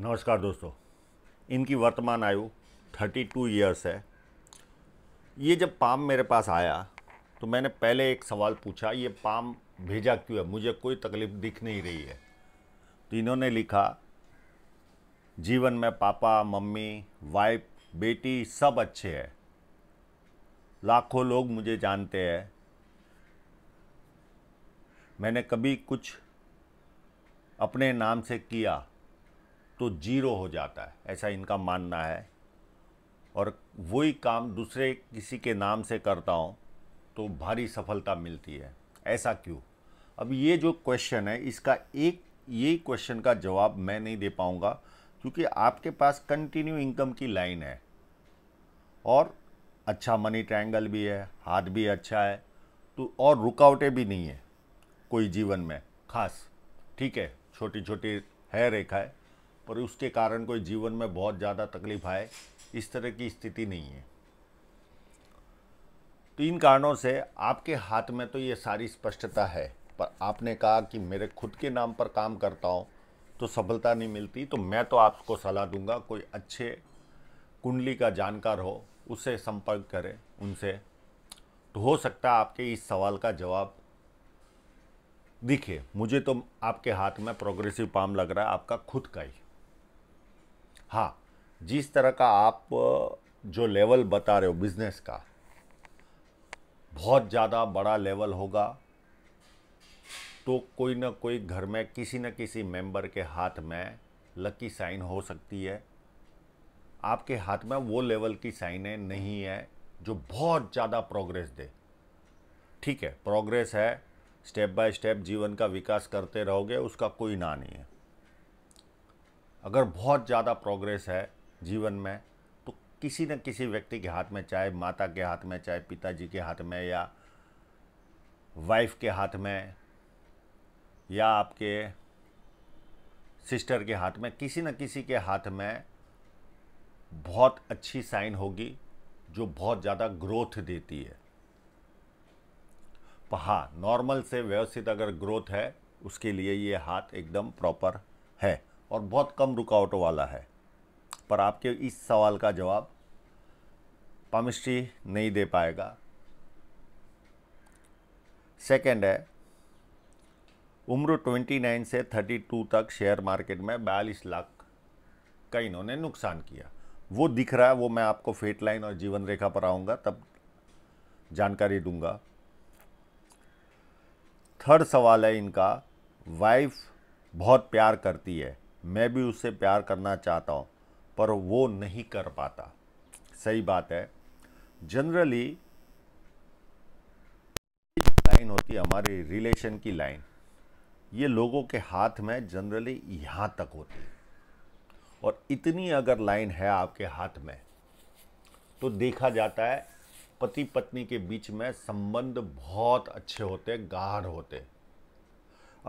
नमस्कार दोस्तों इनकी वर्तमान आयु 32 इयर्स है ये जब पाम मेरे पास आया तो मैंने पहले एक सवाल पूछा ये पाम भेजा क्यों है मुझे कोई तकलीफ़ दिख नहीं रही है तो इन्होंने लिखा जीवन में पापा मम्मी वाइफ बेटी सब अच्छे हैं लाखों लोग मुझे जानते हैं मैंने कभी कुछ अपने नाम से किया तो जीरो हो जाता है ऐसा इनका मानना है और वही काम दूसरे किसी के नाम से करता हूँ तो भारी सफलता मिलती है ऐसा क्यों अब ये जो क्वेश्चन है इसका एक ये क्वेश्चन का जवाब मैं नहीं दे पाऊँगा क्योंकि आपके पास कंटिन्यू इनकम की लाइन है और अच्छा मनी ट्रायंगल भी है हाथ भी अच्छा है तो और रुकावटें भी नहीं है कोई जीवन में खास ठीक है छोटी छोटी है है पर उसके कारण कोई जीवन में बहुत ज़्यादा तकलीफ आए इस तरह की स्थिति नहीं है तो इन कारणों से आपके हाथ में तो ये सारी स्पष्टता है पर आपने कहा कि मेरे खुद के नाम पर काम करता हूँ तो सफलता नहीं मिलती तो मैं तो आपको सलाह दूंगा कोई अच्छे कुंडली का जानकार हो उसे संपर्क करें उनसे तो हो सकता है आपके इस सवाल का जवाब दिखे मुझे तो आपके हाथ में प्रोग्रेसिव पाम लग रहा है आपका खुद का ही हाँ जिस तरह का आप जो लेवल बता रहे हो बिजनेस का बहुत ज़्यादा बड़ा लेवल होगा तो कोई ना कोई घर में किसी न किसी मेंबर के हाथ में लकी साइन हो सकती है आपके हाथ में वो लेवल की साइनें नहीं है जो बहुत ज़्यादा प्रोग्रेस दे ठीक है प्रोग्रेस है स्टेप बाय स्टेप जीवन का विकास करते रहोगे उसका कोई ना नहीं है अगर बहुत ज़्यादा प्रोग्रेस है जीवन में तो किसी न किसी व्यक्ति के हाथ में चाहे माता के हाथ में चाहे पिताजी के हाथ में या वाइफ के हाथ में या आपके सिस्टर के हाथ में किसी न किसी के हाथ में बहुत अच्छी साइन होगी जो बहुत ज़्यादा ग्रोथ देती है हाँ नॉर्मल से व्यवस्थित अगर ग्रोथ है उसके लिए ये हाथ एकदम प्रॉपर है और बहुत कम रुकावटों वाला है पर आपके इस सवाल का जवाब पामिस्ट्री नहीं दे पाएगा सेकंड है उम्र 29 से 32 तक शेयर मार्केट में बयालीस लाख का इन्होंने नुकसान किया वो दिख रहा है वो मैं आपको फेट लाइन और जीवन रेखा पर आऊंगा तब जानकारी दूंगा थर्ड सवाल है इनका वाइफ बहुत प्यार करती है मैं भी उससे प्यार करना चाहता हूँ पर वो नहीं कर पाता सही बात है जनरली लाइन होती है हमारी रिलेशन की लाइन ये लोगों के हाथ में जनरली यहाँ तक होती है और इतनी अगर लाइन है आपके हाथ में तो देखा जाता है पति पत्नी के बीच में संबंध बहुत अच्छे होते गाढ़ होते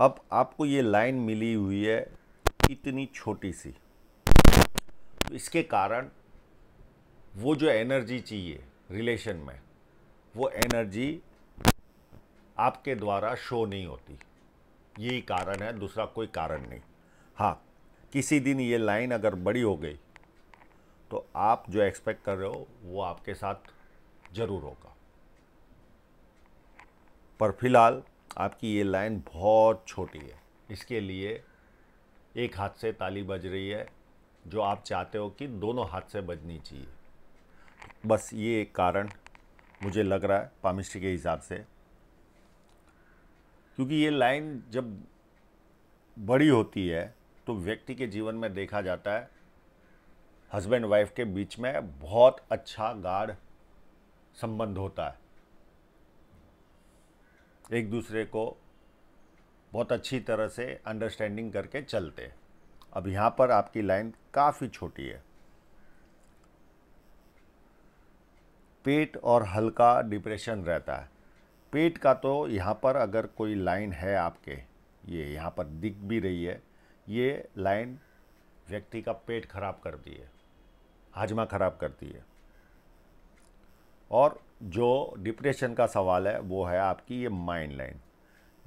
अब आपको ये लाइन मिली हुई है इतनी छोटी सी तो इसके कारण वो जो एनर्जी चाहिए रिलेशन में वो एनर्जी आपके द्वारा शो नहीं होती यही कारण है दूसरा कोई कारण नहीं हाँ किसी दिन ये लाइन अगर बड़ी हो गई तो आप जो एक्सपेक्ट कर रहे हो वो आपके साथ ज़रूर होगा पर फिलहाल आपकी ये लाइन बहुत छोटी है इसके लिए एक हाथ से ताली बज रही है जो आप चाहते हो कि दोनों हाथ से बजनी चाहिए बस ये एक कारण मुझे लग रहा है पामिस्ट्री के हिसाब से क्योंकि ये लाइन जब बड़ी होती है तो व्यक्ति के जीवन में देखा जाता है हस्बैंड वाइफ के बीच में बहुत अच्छा गाढ़ संबंध होता है एक दूसरे को बहुत अच्छी तरह से अंडरस्टैंडिंग करके चलते अब यहाँ पर आपकी लाइन काफ़ी छोटी है पेट और हल्का डिप्रेशन रहता है पेट का तो यहाँ पर अगर कोई लाइन है आपके ये यहाँ पर दिख भी रही है ये लाइन व्यक्ति का पेट खराब करती है हाजमा खराब करती है और जो डिप्रेशन का सवाल है वो है आपकी ये माइंड लाइन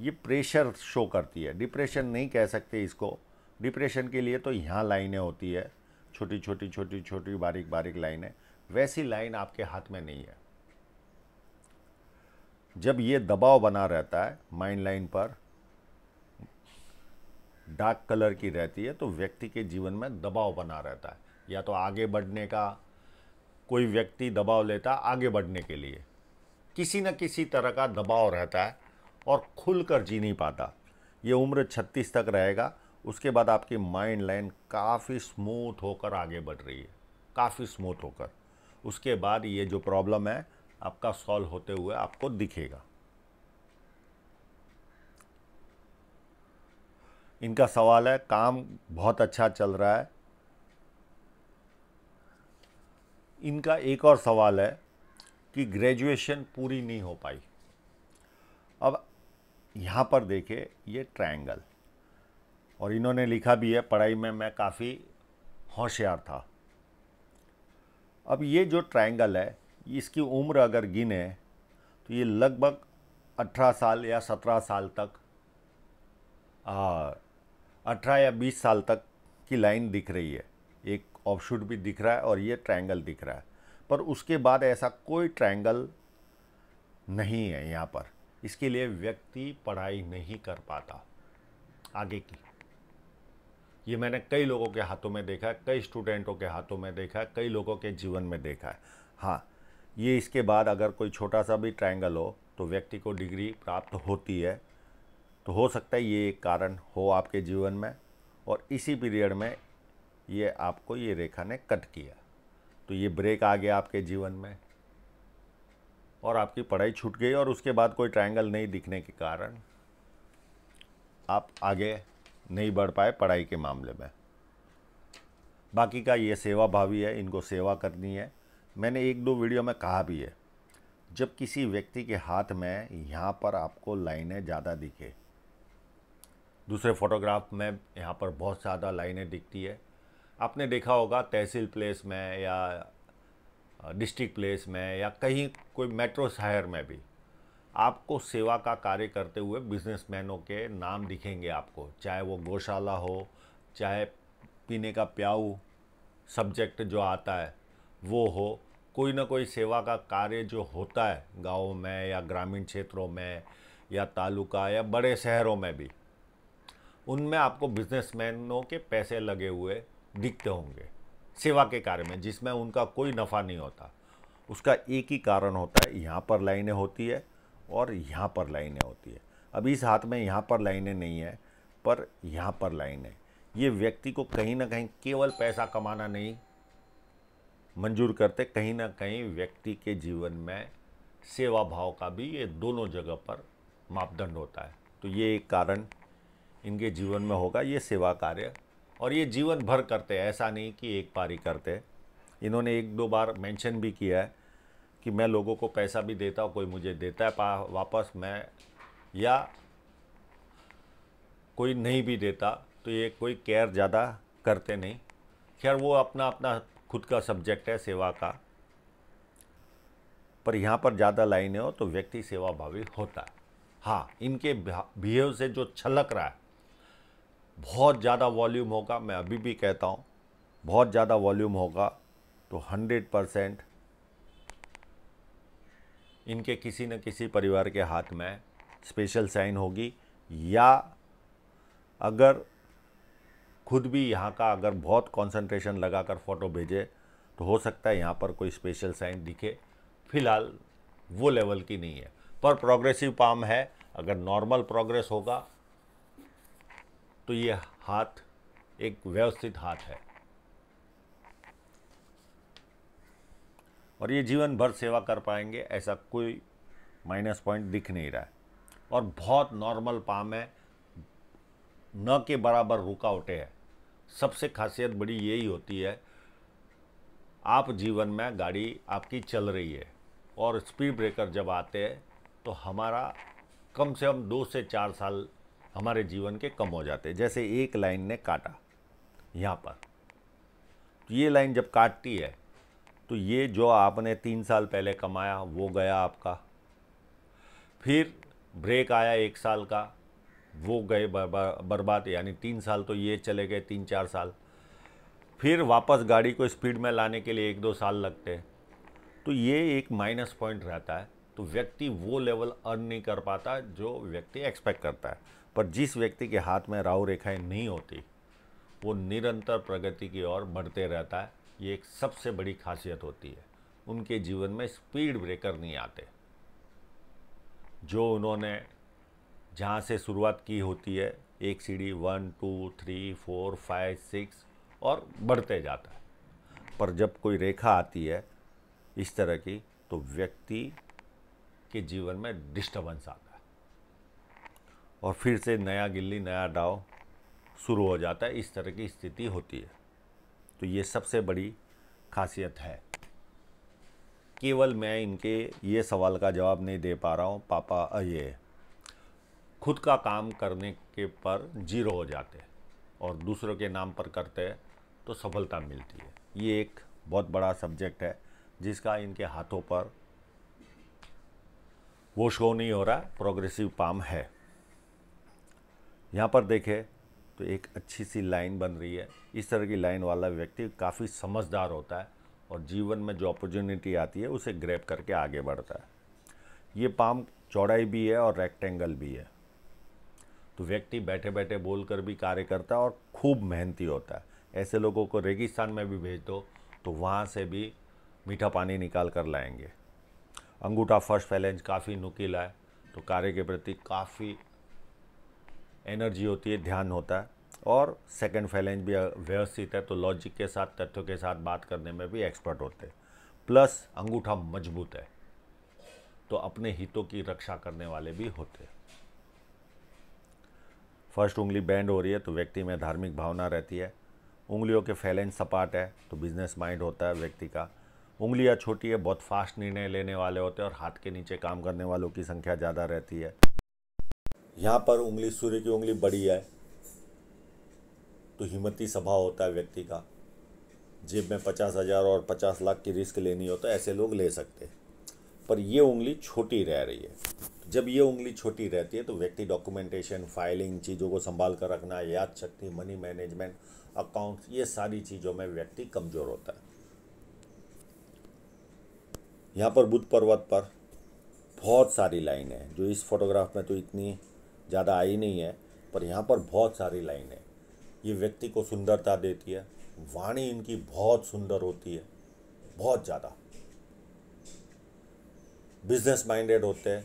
ये प्रेशर शो करती है डिप्रेशन नहीं कह सकते इसको डिप्रेशन के लिए तो यहाँ लाइनें होती है छोटी छोटी छोटी छोटी बारीक बारीक लाइनें वैसी लाइन आपके हाथ में नहीं है जब ये दबाव बना रहता है माइंड लाइन पर डार्क कलर की रहती है तो व्यक्ति के जीवन में दबाव बना रहता है या तो आगे बढ़ने का कोई व्यक्ति दबाव लेता आगे बढ़ने के लिए किसी न किसी तरह का दबाव रहता है और खुल कर जी नहीं पाता ये उम्र छत्तीस तक रहेगा उसके बाद आपकी माइंड लाइन काफ़ी स्मूथ होकर आगे बढ़ रही है काफ़ी स्मूथ होकर उसके बाद ये जो प्रॉब्लम है आपका सॉल्व होते हुए आपको दिखेगा इनका सवाल है काम बहुत अच्छा चल रहा है इनका एक और सवाल है कि ग्रेजुएशन पूरी नहीं हो पाई अब यहाँ पर देखे ये ट्रायंगल और इन्होंने लिखा भी है पढ़ाई में मैं काफ़ी होशियार था अब ये जो ट्रायंगल है इसकी उम्र अगर गिने तो ये लगभग 18 साल या 17 साल तक अठारह या 20 साल तक की लाइन दिख रही है एक ऑफशूट भी दिख रहा है और ये ट्रायंगल दिख रहा है पर उसके बाद ऐसा कोई ट्रायंगल नहीं है यहाँ पर इसके लिए व्यक्ति पढ़ाई नहीं कर पाता आगे की ये मैंने कई लोगों के हाथों में देखा है कई स्टूडेंटों के हाथों में देखा है कई लोगों के जीवन में देखा है हाँ ये इसके बाद अगर कोई छोटा सा भी ट्रायंगल हो तो व्यक्ति को डिग्री प्राप्त होती है तो हो सकता है ये एक कारण हो आपके जीवन में और इसी पीरियड में ये आपको ये रेखा ने कट किया तो ये ब्रेक आ गया आपके जीवन में और आपकी पढ़ाई छूट गई और उसके बाद कोई ट्रायंगल नहीं दिखने के कारण आप आगे नहीं बढ़ पाए पढ़ाई के मामले में बाकी का ये सेवा भावी है इनको सेवा करनी है मैंने एक दो वीडियो में कहा भी है जब किसी व्यक्ति के हाथ में यहाँ पर आपको लाइनें ज़्यादा दिखे दूसरे फोटोग्राफ में यहाँ पर बहुत ज़्यादा लाइनें दिखती है आपने देखा होगा तहसील प्लेस में या डिस्ट्रिक्ट प्लेस में या कहीं कोई मेट्रो शहर में भी आपको सेवा का कार्य करते हुए बिजनेसमैनों के नाम दिखेंगे आपको चाहे वो गौशाला हो चाहे पीने का प्याऊ सब्जेक्ट जो आता है वो हो कोई ना कोई सेवा का कार्य जो होता है गाँव में या ग्रामीण क्षेत्रों में या तालुका या बड़े शहरों में भी उनमें आपको बिजनेसमैनों के पैसे लगे हुए दिखते होंगे सेवा के कार्य में जिसमें उनका कोई नफ़ा नहीं होता उसका एक ही कारण होता है यहाँ पर लाइनें होती है और यहाँ पर लाइनें होती है अब इस हाथ में यहाँ पर लाइनें नहीं है पर यहाँ पर लाइन है ये व्यक्ति को कहीं ना कहीं केवल पैसा कमाना नहीं मंजूर करते कहीं ना कहीं व्यक्ति के जीवन में सेवा भाव का भी ये दोनों जगह पर मापदंड होता है तो ये एक कारण इनके जीवन में होगा ये सेवा कार्य और ये जीवन भर करते हैं ऐसा नहीं कि एक बार ही करते इन्होंने एक दो बार मेंशन भी किया है कि मैं लोगों को पैसा भी देता हूँ कोई मुझे देता है वापस मैं या कोई नहीं भी देता तो ये कोई केयर ज़्यादा करते नहीं खैर वो अपना अपना खुद का सब्जेक्ट है सेवा का पर यहाँ पर ज़्यादा लाइनें हो तो व्यक्ति सेवाभावी होता है हाँ इनके बिहेव से जो छलक रहा है बहुत ज़्यादा वॉल्यूम होगा मैं अभी भी कहता हूँ बहुत ज़्यादा वॉल्यूम होगा तो हंड्रेड परसेंट इनके किसी न किसी परिवार के हाथ में स्पेशल साइन होगी या अगर खुद भी यहाँ का अगर बहुत कंसंट्रेशन लगाकर फ़ोटो भेजे तो हो सकता है यहाँ पर कोई स्पेशल साइन दिखे फ़िलहाल वो लेवल की नहीं है पर प्रोग्रेसिव पाम है अगर नॉर्मल प्रोग्रेस होगा तो ये हाथ एक व्यवस्थित हाथ है और ये जीवन भर सेवा कर पाएंगे ऐसा कोई माइनस पॉइंट दिख नहीं रहा है और बहुत नॉर्मल पाम है न के बराबर रुकावटें हैं सबसे खासियत बड़ी यही होती है आप जीवन में गाड़ी आपकी चल रही है और स्पीड ब्रेकर जब आते हैं तो हमारा कम से कम दो से चार साल हमारे जीवन के कम हो जाते जैसे एक लाइन ने काटा यहाँ पर तो ये लाइन जब काटती है तो ये जो आपने तीन साल पहले कमाया वो गया आपका फिर ब्रेक आया एक साल का वो गए बर्बाद यानी तीन साल तो ये चले गए तीन चार साल फिर वापस गाड़ी को स्पीड में लाने के लिए एक दो साल लगते हैं तो ये एक माइनस पॉइंट रहता है तो व्यक्ति वो लेवल अर्न नहीं कर पाता जो व्यक्ति एक्सपेक्ट करता है पर जिस व्यक्ति के हाथ में राहु रेखाएं नहीं होती वो निरंतर प्रगति की ओर बढ़ते रहता है ये एक सबसे बड़ी खासियत होती है उनके जीवन में स्पीड ब्रेकर नहीं आते जो उन्होंने जहाँ से शुरुआत की होती है एक सीढ़ी one two three four five six और बढ़ते जाता है पर जब कोई रेखा आती है इस तरह की तो व्यक्ति के जीवन में डिस्टर्बेंस आता है और फिर से नया गिल्ली नया डाव शुरू हो जाता है इस तरह की स्थिति होती है तो ये सबसे बड़ी खासियत है केवल मैं इनके ये सवाल का जवाब नहीं दे पा रहा हूँ पापा ये खुद का काम करने के पर जीरो हो जाते हैं और दूसरों के नाम पर करते हैं तो सफलता मिलती है ये एक बहुत बड़ा सब्जेक्ट है जिसका इनके हाथों पर वो शो नहीं हो रहा प्रोग्रेसिव पाम है यहाँ पर देखें तो एक अच्छी सी लाइन बन रही है इस तरह की लाइन वाला व्यक्ति काफ़ी समझदार होता है और जीवन में जो अपॉर्चुनिटी आती है उसे ग्रैप करके आगे बढ़ता है ये पाम चौड़ाई भी है और रेक्टेंगल भी है तो व्यक्ति बैठे बैठे बोल कर भी कार्य करता है और खूब मेहनती होता है ऐसे लोगों को रेगिस्तान में भी भेज दो तो वहाँ से भी मीठा पानी निकाल कर लाएंगे अंगूठा फर्स्ट फैलेंज काफ़ी नुकीला है तो कार्य के प्रति काफ़ी एनर्जी होती है ध्यान होता है और सेकंड फैलेंज भी व्यवस्थित है तो लॉजिक के साथ तथ्यों के साथ बात करने में भी एक्सपर्ट होते हैं प्लस अंगूठा मजबूत है तो अपने हितों की रक्षा करने वाले भी होते फर्स्ट उंगली बैंड हो रही है तो व्यक्ति में धार्मिक भावना रहती है उंगलियों के फैलेंज सपाट है तो बिजनेस माइंड होता है व्यक्ति का उंगलियां छोटी है बहुत फास्ट निर्णय लेने वाले होते हैं और हाथ के नीचे काम करने वालों की संख्या ज़्यादा रहती है यहाँ पर उंगली सूर्य की उंगली बड़ी है तो हिम्मती स्वभाव होता है व्यक्ति का जेब में पचास हज़ार और पचास लाख की रिस्क लेनी हो तो ऐसे लोग ले सकते हैं पर ये उंगली छोटी रह रही है जब ये उंगली छोटी रहती है तो व्यक्ति डॉक्यूमेंटेशन फाइलिंग चीज़ों को संभाल कर रखना याद शक्ति मनी मैनेजमेंट अकाउंट्स ये सारी चीज़ों में व्यक्ति कमज़ोर होता है यहाँ पर बुद्ध पर्वत पर बहुत सारी लाइन है जो इस फोटोग्राफ में तो इतनी ज़्यादा आई नहीं है पर यहाँ पर बहुत सारी लाइन है ये व्यक्ति को सुंदरता देती है वाणी इनकी बहुत सुंदर होती है बहुत ज़्यादा बिजनेस माइंडेड होते हैं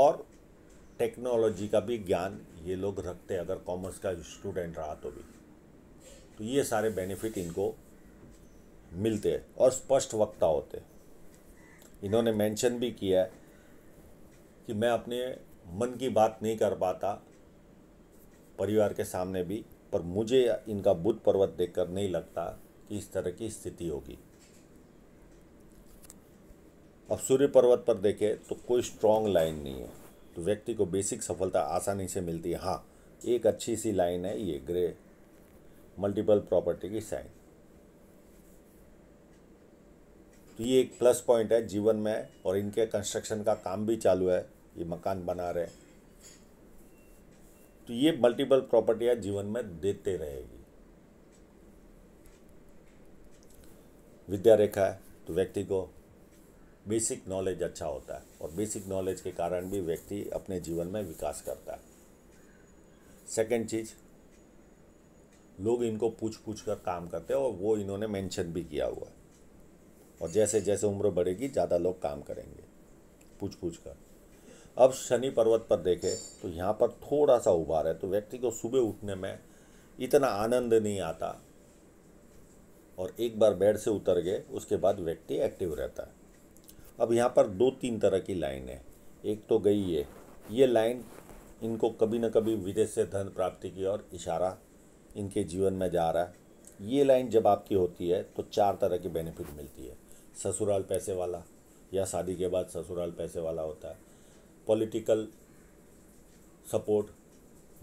और टेक्नोलॉजी का भी ज्ञान ये लोग रखते हैं अगर कॉमर्स का स्टूडेंट रहा तो भी तो ये सारे बेनिफिट इनको मिलते हैं और स्पष्ट वक्ता होते हैं इन्होंने मेंशन भी किया है कि मैं अपने मन की बात नहीं कर पाता परिवार के सामने भी पर मुझे इनका बुद्ध पर्वत देखकर नहीं लगता कि इस तरह की स्थिति होगी अब सूर्य पर्वत पर देखें तो कोई स्ट्रांग लाइन नहीं है तो व्यक्ति को बेसिक सफलता आसानी से मिलती है हाँ एक अच्छी सी लाइन है ये ग्रे मल्टीपल प्रॉपर्टी की साइन तो ये एक प्लस पॉइंट है जीवन में और इनके कंस्ट्रक्शन का काम भी चालू है ये मकान बना रहे तो ये मल्टीपल प्रॉपर्टियाँ जीवन में देते रहेगी विद्या रेखा है तो व्यक्ति को बेसिक नॉलेज अच्छा होता है और बेसिक नॉलेज के कारण भी व्यक्ति अपने जीवन में विकास करता है सेकेंड चीज़ लोग इनको पूछ पूछ कर काम करते हैं और वो इन्होंने मेंशन भी किया हुआ है और जैसे जैसे उम्र बढ़ेगी ज़्यादा लोग काम करेंगे पूछ पूछ कर अब शनि पर्वत पर देखें तो यहाँ पर थोड़ा सा उबार है तो व्यक्ति को सुबह उठने में इतना आनंद नहीं आता और एक बार बेड से उतर गए उसके बाद व्यक्ति एक्टिव रहता है अब यहाँ पर दो तीन तरह की लाइन है एक तो गई है ये लाइन इनको कभी ना कभी विदेश से धन प्राप्ति की ओर इशारा इनके जीवन में जा रहा है ये लाइन जब आपकी होती है तो चार तरह की बेनिफिट मिलती है ससुराल पैसे वाला या शादी के बाद ससुराल पैसे वाला होता है पॉलिटिकल सपोर्ट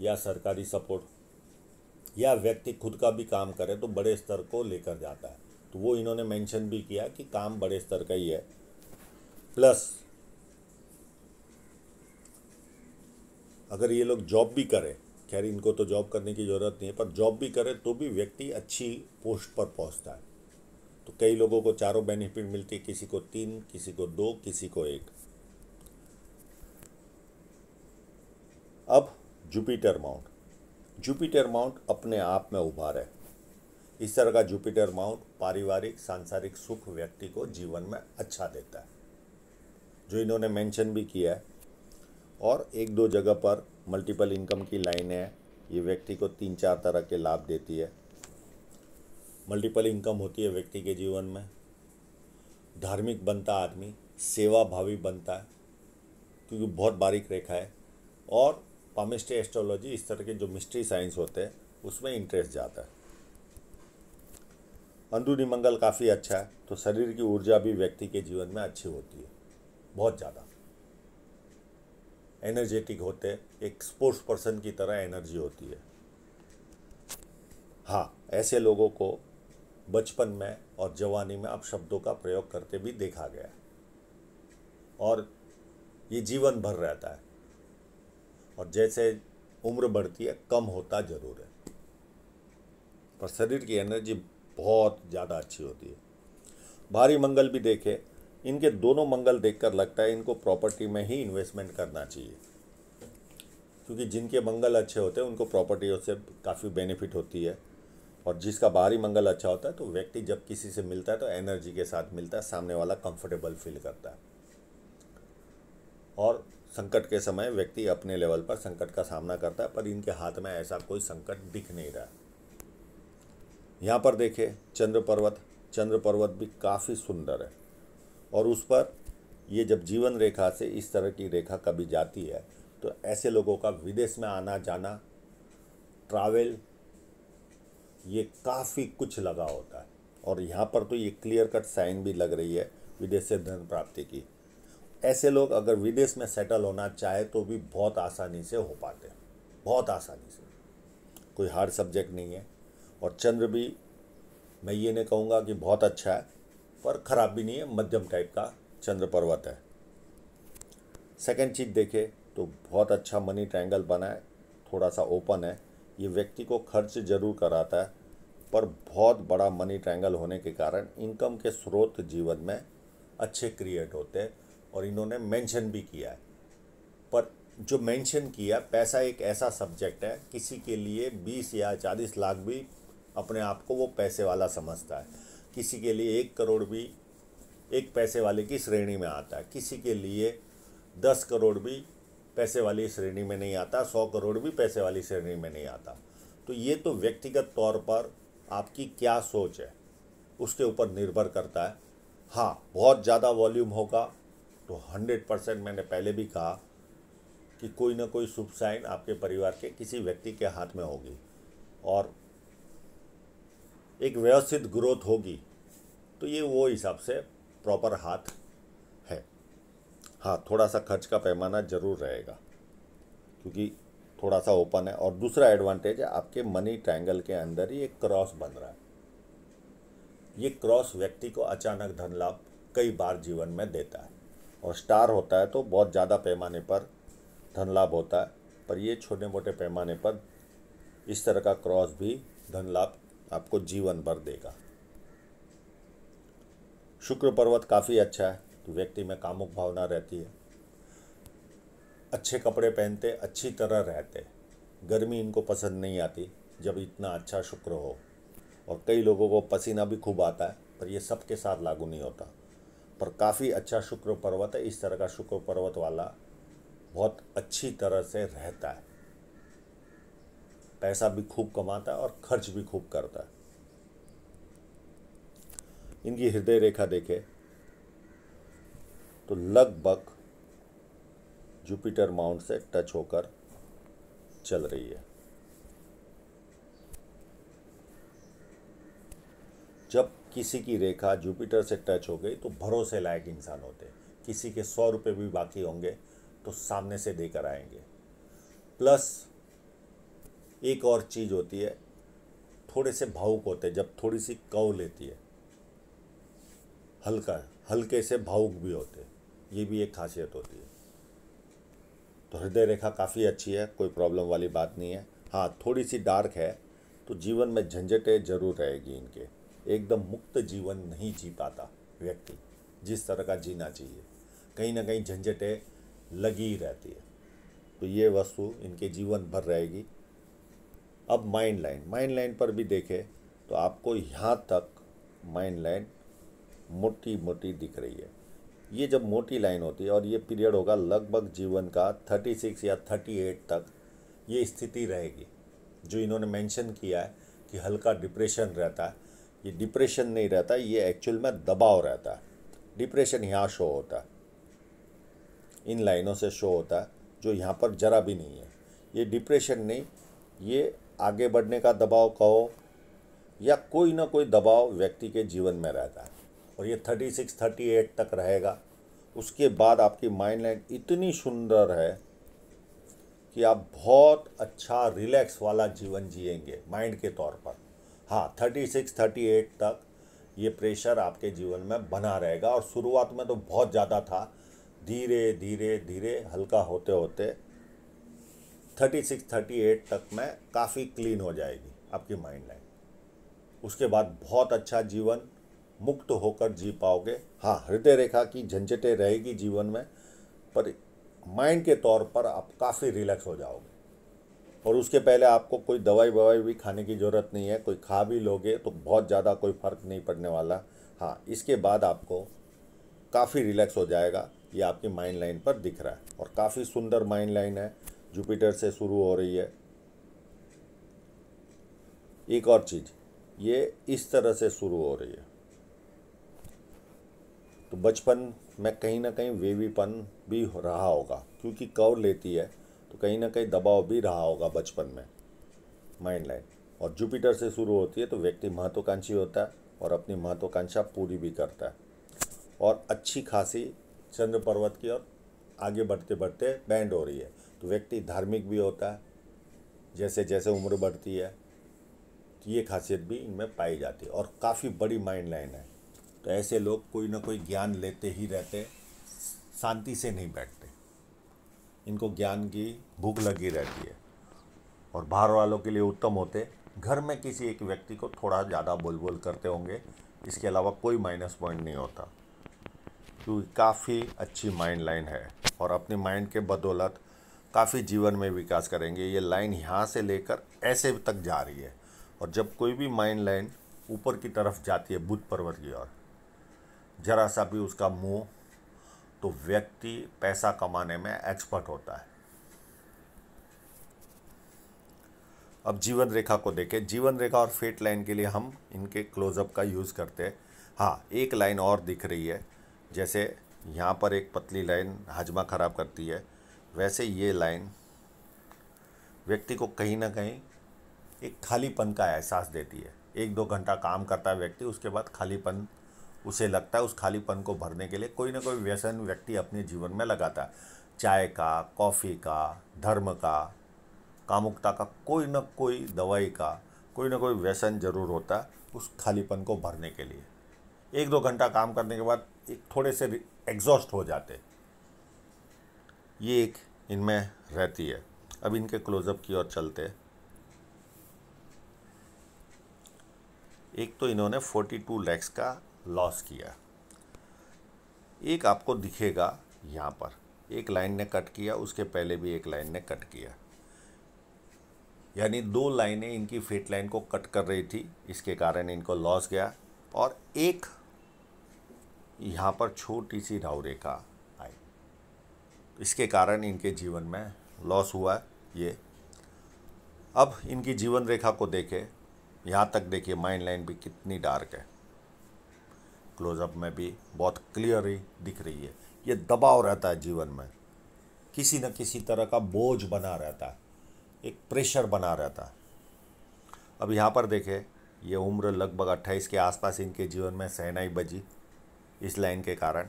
या सरकारी सपोर्ट या व्यक्ति खुद का भी काम करे तो बड़े स्तर को लेकर जाता है तो वो इन्होंने मेंशन भी किया कि काम बड़े स्तर का ही है प्लस अगर ये लोग जॉब भी करें खैर इनको तो जॉब करने की ज़रूरत नहीं है पर जॉब भी करें तो भी व्यक्ति अच्छी पोस्ट पर पहुंचता है तो कई लोगों को चारों बेनिफिट मिलती है किसी को तीन किसी को दो किसी को एक अब जुपिटर माउंट जुपिटर माउंट अपने आप में उभार है इस तरह का जुपिटर माउंट पारिवारिक सांसारिक सुख व्यक्ति को जीवन में अच्छा देता है जो इन्होंने मेंशन भी किया है और एक दो जगह पर मल्टीपल इनकम की लाइन है ये व्यक्ति को तीन चार तरह के लाभ देती है मल्टीपल इनकम होती है व्यक्ति के जीवन में धार्मिक बनता आदमी सेवा भावी बनता है क्योंकि बहुत बारीक रेखा है और पामिस्ट्री एस्ट्रोलॉजी इस तरह के जो मिस्ट्री साइंस होते हैं उसमें इंटरेस्ट जाता है अंदरूनी मंगल काफ़ी अच्छा है तो शरीर की ऊर्जा भी व्यक्ति के जीवन में अच्छी होती है बहुत ज़्यादा एनर्जेटिक होते एक स्पोर्ट्स पर्सन की तरह एनर्जी होती है हाँ ऐसे लोगों को बचपन में और जवानी में अब शब्दों का प्रयोग करते भी देखा गया और ये जीवन भर रहता है और जैसे उम्र बढ़ती है कम होता ज़रूर है पर शरीर की एनर्जी बहुत ज़्यादा अच्छी होती है भारी मंगल भी देखे इनके दोनों मंगल देखकर लगता है इनको प्रॉपर्टी में ही इन्वेस्टमेंट करना चाहिए क्योंकि जिनके मंगल अच्छे होते हैं उनको प्रॉपर्टियों से काफ़ी बेनिफिट होती है और जिसका बाहरी मंगल अच्छा होता है तो व्यक्ति जब किसी से मिलता है तो एनर्जी के साथ मिलता है सामने वाला कंफर्टेबल फील करता है और संकट के समय व्यक्ति अपने लेवल पर संकट का सामना करता है पर इनके हाथ में ऐसा कोई संकट दिख नहीं रहा यहाँ पर देखे चंद्र पर्वत चंद्र पर्वत भी काफ़ी सुंदर है और उस पर ये जब जीवन रेखा से इस तरह की रेखा कभी जाती है तो ऐसे लोगों का विदेश में आना जाना ट्रैवल ये काफ़ी कुछ लगा होता है और यहाँ पर तो ये क्लियर कट साइन भी लग रही है विदेश से धन प्राप्ति की ऐसे लोग अगर विदेश में सेटल होना चाहे तो भी बहुत आसानी से हो पाते हैं बहुत आसानी से कोई हार्ड सब्जेक्ट नहीं है और चंद्र भी मैं ये नहीं कहूँगा कि बहुत अच्छा है पर ख़राब भी नहीं है मध्यम टाइप का चंद्र पर्वत है सेकेंड चीज़ देखे तो बहुत अच्छा मनी ट्रायंगल बना है थोड़ा सा ओपन है ये व्यक्ति को खर्च जरूर कराता है पर बहुत बड़ा मनी ट्रायंगल होने के कारण इनकम के स्रोत जीवन में अच्छे क्रिएट होते हैं और इन्होंने मेंशन भी किया है पर जो मेंशन किया पैसा एक ऐसा सब्जेक्ट है किसी के लिए बीस या चालीस लाख भी अपने आप को वो पैसे वाला समझता है किसी के लिए एक करोड़ भी एक पैसे वाले की श्रेणी में आता है किसी के लिए दस करोड़ भी पैसे वाली श्रेणी में नहीं आता सौ करोड़ भी पैसे वाली श्रेणी में नहीं आता तो ये तो व्यक्तिगत तौर पर आपकी क्या सोच है उसके ऊपर निर्भर करता है हाँ बहुत ज़्यादा वॉल्यूम होगा तो हंड्रेड परसेंट मैंने पहले भी कहा कि कोई ना कोई शुभ साइन आपके परिवार के किसी व्यक्ति के हाथ में होगी और एक व्यवस्थित ग्रोथ होगी तो ये वो हिसाब से प्रॉपर हाथ है हाँ थोड़ा सा खर्च का पैमाना ज़रूर रहेगा क्योंकि थोड़ा सा ओपन है और दूसरा एडवांटेज है आपके मनी ट्रायंगल के अंदर ही एक क्रॉस बन रहा है ये क्रॉस व्यक्ति को अचानक धन लाभ कई बार जीवन में देता है और स्टार होता है तो बहुत ज़्यादा पैमाने पर धन लाभ होता है पर ये छोटे मोटे पैमाने पर इस तरह का क्रॉस भी धन लाभ आपको जीवन भर देगा शुक्र पर्वत काफ़ी अच्छा है तो व्यक्ति में कामुक भावना रहती है अच्छे कपड़े पहनते अच्छी तरह रहते गर्मी इनको पसंद नहीं आती जब इतना अच्छा शुक्र हो और कई लोगों को पसीना भी खूब आता है पर यह सबके साथ लागू नहीं होता पर काफ़ी अच्छा शुक्र पर्वत है इस तरह का शुक्र पर्वत वाला बहुत अच्छी तरह से रहता है पैसा भी खूब कमाता है और खर्च भी खूब करता है इनकी हृदय रेखा देखें तो लगभग जुपिटर माउंट से टच होकर चल रही है जब किसी की रेखा जुपिटर से टच हो गई तो भरोसे लायक इंसान होते किसी के सौ रुपये भी बाकी होंगे तो सामने से देकर आएंगे प्लस एक और चीज़ होती है थोड़े से भावुक होते हैं जब थोड़ी सी कव लेती है हल्का हल्के से भावुक भी होते हैं ये भी एक खासियत होती है तो हृदय रेखा काफ़ी अच्छी है कोई प्रॉब्लम वाली बात नहीं है हाँ थोड़ी सी डार्क है तो जीवन में झंझटें जरूर रहेगी इनके एकदम मुक्त जीवन नहीं जी पाता व्यक्ति जिस तरह का जीना चाहिए कहीं ना कहीं झंझटें लगी ही रहती है तो ये वस्तु इनके जीवन भर रहेगी अब माइंड लाइन माइंड लाइन पर भी देखें तो आपको यहाँ तक माइंड लाइन मोटी मोटी दिख रही है ये जब मोटी लाइन होती है और ये पीरियड होगा लगभग जीवन का थर्टी सिक्स या थर्टी एट तक ये स्थिति रहेगी जो इन्होंने मेंशन किया है कि हल्का डिप्रेशन रहता है ये डिप्रेशन नहीं रहता ये एक्चुअल में दबाव रहता है डिप्रेशन यहाँ शो होता इन लाइनों से शो होता है जो यहाँ पर जरा भी नहीं है ये डिप्रेशन नहीं ये आगे बढ़ने का दबाव कहो या कोई ना कोई दबाव व्यक्ति के जीवन में रहता है और ये थर्टी सिक्स थर्टी एट तक रहेगा उसके बाद आपकी माइंड लाइन इतनी सुंदर है कि आप बहुत अच्छा रिलैक्स वाला जीवन जिएंगे माइंड के तौर पर हाँ थर्टी सिक्स थर्टी एट तक ये प्रेशर आपके जीवन में बना रहेगा और शुरुआत में तो बहुत ज़्यादा था धीरे धीरे धीरे हल्का होते होते थर्टी सिक्स थर्टी एट तक में काफ़ी क्लीन हो जाएगी आपकी माइंड लाइन उसके बाद बहुत अच्छा जीवन मुक्त होकर जी पाओगे हाँ हृदय रेखा की झंझटें रहेगी जीवन में पर माइंड के तौर पर आप काफ़ी रिलैक्स हो जाओगे और उसके पहले आपको कोई दवाई ववाई भी खाने की ज़रूरत नहीं है कोई खा भी लोगे तो बहुत ज़्यादा कोई फ़र्क नहीं पड़ने वाला हाँ इसके बाद आपको काफ़ी रिलैक्स हो जाएगा ये आपकी माइंड लाइन पर दिख रहा है और काफ़ी सुंदर माइंड लाइन है जुपिटर से शुरू हो रही है एक और चीज़ ये इस तरह से शुरू हो रही है तो बचपन में कहीं ना कहीं वेवीपन भी रहा होगा क्योंकि कवर लेती है तो कहीं ना कहीं दबाव भी रहा होगा बचपन में माइंड लाइन और जुपिटर से शुरू होती है तो व्यक्ति महत्वाकांक्षी होता है और अपनी महत्वाकांक्षा पूरी भी करता है और अच्छी खासी चंद्र पर्वत की ओर आगे बढ़ते बढ़ते बैंड हो रही है तो व्यक्ति धार्मिक भी होता है जैसे जैसे उम्र बढ़ती है तो ये खासियत भी इनमें पाई जाती है और काफ़ी बड़ी माइंड लाइन है तो ऐसे लोग कोई ना कोई ज्ञान लेते ही रहते शांति से नहीं बैठते इनको ज्ञान की भूख लगी रहती है और बाहर वालों के लिए उत्तम होते घर में किसी एक व्यक्ति को थोड़ा ज़्यादा बोल बोल करते होंगे इसके अलावा कोई माइनस पॉइंट नहीं होता क्योंकि तो काफ़ी अच्छी माइंड लाइन है और अपनी माइंड के बदौलत काफ़ी जीवन में विकास करेंगे ये लाइन यहाँ से लेकर ऐसे तक जा रही है और जब कोई भी माइंड लाइन ऊपर की तरफ जाती है बुध पर्वत की ओर ज़रा सा भी उसका मुंह तो व्यक्ति पैसा कमाने में एक्सपर्ट होता है अब जीवन रेखा को देखें जीवन रेखा और फेट लाइन के लिए हम इनके क्लोजअप का यूज़ करते हैं हाँ एक लाइन और दिख रही है जैसे यहाँ पर एक पतली लाइन हाजमा ख़राब करती है वैसे ये लाइन व्यक्ति को कहीं ना कहीं एक खालीपन का एहसास देती है एक दो घंटा काम करता है व्यक्ति उसके बाद खालीपन उसे लगता है उस खालीपन को भरने के लिए कोई ना कोई व्यसन व्यक्ति अपने जीवन में लगाता है चाय का कॉफ़ी का धर्म का कामुकता का कोई ना कोई दवाई का कोई ना कोई व्यसन जरूर होता है उस खालीपन को भरने के लिए एक दो घंटा काम करने के बाद एक थोड़े से एग्जॉस्ट हो जाते ये एक इनमें रहती है अब इनके क्लोजअप की ओर चलते एक तो इन्होंने 42 टू लैक्स का लॉस किया एक आपको दिखेगा यहाँ पर एक लाइन ने कट किया उसके पहले भी एक लाइन ने कट किया यानी दो लाइनें इनकी फेट लाइन को कट कर रही थी इसके कारण इनको लॉस गया और एक यहाँ पर छोटी सी राव रेखा आई इसके कारण इनके जीवन में लॉस हुआ ये अब इनकी जीवन रेखा को देखें यहाँ तक देखिए माइंड लाइन भी कितनी डार्क है क्लोजअप में भी बहुत क्लियर ही दिख रही है ये दबाव रहता है जीवन में किसी न किसी तरह का बोझ बना रहता है एक प्रेशर बना रहता है अब यहाँ पर देखें ये उम्र लगभग अट्ठाईस के आसपास इनके जीवन में सहनाई बजी इस लाइन के कारण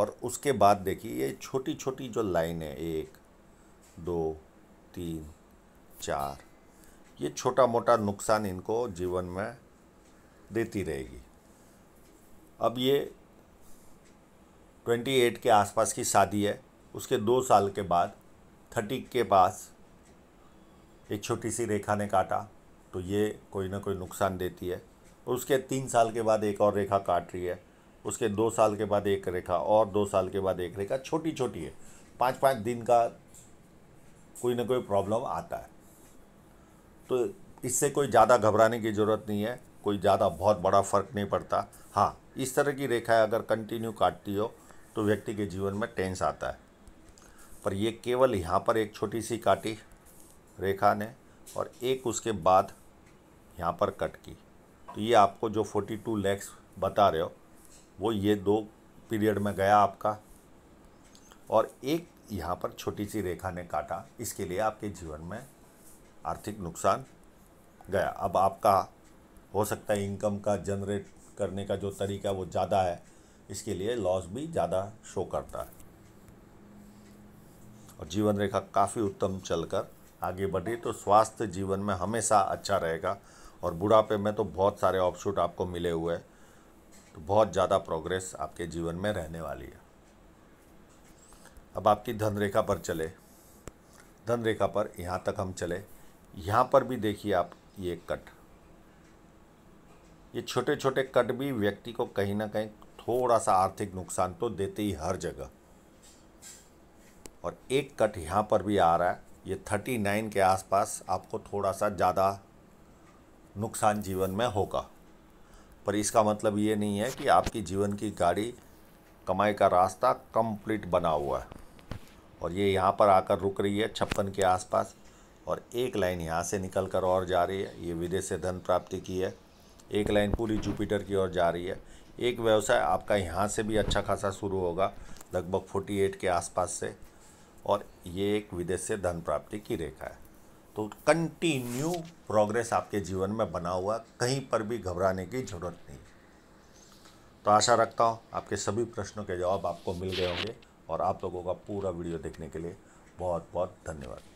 और उसके बाद देखिए ये छोटी छोटी जो लाइन है एक दो तीन चार ये छोटा मोटा नुकसान इनको जीवन में देती रहेगी अब ये ट्वेंटी एट के आसपास की शादी है उसके दो साल के बाद थर्टी के पास एक छोटी सी रेखा ने काटा तो ये कोई ना कोई नुकसान देती है उसके तीन साल के बाद एक और रेखा काट रही है उसके दो साल के बाद एक रेखा और दो साल के बाद एक रेखा छोटी छोटी है पाँच पाँच दिन का कोई ना कोई प्रॉब्लम आता है तो इससे कोई ज़्यादा घबराने की ज़रूरत नहीं है कोई ज़्यादा बहुत बड़ा फर्क नहीं पड़ता हाँ इस तरह की रेखाएं अगर कंटिन्यू काटती हो तो व्यक्ति के जीवन में टेंस आता है पर ये केवल यहाँ पर एक छोटी सी काटी रेखा ने और एक उसके बाद यहाँ पर कट की तो ये आपको जो 42 लैक्स बता रहे हो वो ये दो पीरियड में गया आपका और एक यहाँ पर छोटी सी रेखा ने काटा इसके लिए आपके जीवन में आर्थिक नुकसान गया अब आपका हो सकता है इनकम का जनरेट करने का जो तरीका वो ज़्यादा है इसके लिए लॉस भी ज़्यादा शो करता है और जीवन रेखा काफ़ी उत्तम चलकर आगे बढ़ी तो स्वास्थ्य जीवन में हमेशा अच्छा रहेगा और बुढ़ापे में तो बहुत सारे ऑप्शूट आपको मिले हुए हैं तो बहुत ज़्यादा प्रोग्रेस आपके जीवन में रहने वाली है अब आपकी धन रेखा पर चले धन रेखा पर यहाँ तक हम चले यहाँ पर भी देखिए आप ये कट ये छोटे छोटे कट भी व्यक्ति को कहीं ना कहीं थोड़ा सा आर्थिक नुकसान तो देते ही हर जगह और एक कट यहाँ पर भी आ रहा है ये थर्टी नाइन के आसपास आपको थोड़ा सा ज़्यादा नुकसान जीवन में होगा पर इसका मतलब ये नहीं है कि आपकी जीवन की गाड़ी कमाई का रास्ता कंप्लीट बना हुआ है और ये यहाँ पर आकर रुक रही है छप्पन के आसपास और एक लाइन यहाँ से निकल कर और जा रही है ये विदेश से धन प्राप्ति की है एक लाइन पूरी जुपिटर की ओर जा रही है एक व्यवसाय आपका यहाँ से भी अच्छा खासा शुरू होगा लगभग 48 के आसपास से और ये एक विदेश से धन प्राप्ति की रेखा है तो कंटिन्यू प्रोग्रेस आपके जीवन में बना हुआ कहीं पर भी घबराने की ज़रूरत नहीं तो आशा रखता हूँ आपके सभी प्रश्नों के जवाब आपको मिल गए होंगे और आप लोगों का पूरा वीडियो देखने के लिए बहुत बहुत धन्यवाद